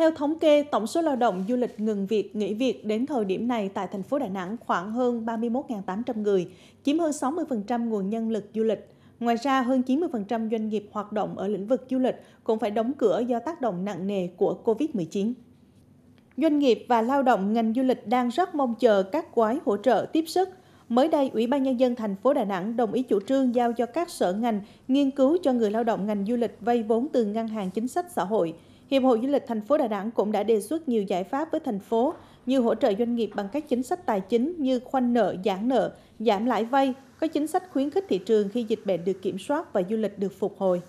Theo thống kê, tổng số lao động du lịch ngừng việc, nghỉ việc đến thời điểm này tại thành phố Đà Nẵng khoảng hơn 31.800 người, chiếm hơn 60% nguồn nhân lực du lịch. Ngoài ra, hơn 90% doanh nghiệp hoạt động ở lĩnh vực du lịch cũng phải đóng cửa do tác động nặng nề của COVID-19. Doanh nghiệp và lao động ngành du lịch đang rất mong chờ các gói hỗ trợ tiếp sức. Mới đây, Ủy ban Nhân dân thành phố Đà Nẵng đồng ý chủ trương giao cho các sở ngành nghiên cứu cho người lao động ngành du lịch vay vốn từ Ngân hàng Chính sách Xã hội – Hiệp hội Du lịch thành phố Đà Nẵng cũng đã đề xuất nhiều giải pháp với thành phố như hỗ trợ doanh nghiệp bằng các chính sách tài chính như khoanh nợ, giãn nợ, giảm lãi vay, có chính sách khuyến khích thị trường khi dịch bệnh được kiểm soát và du lịch được phục hồi.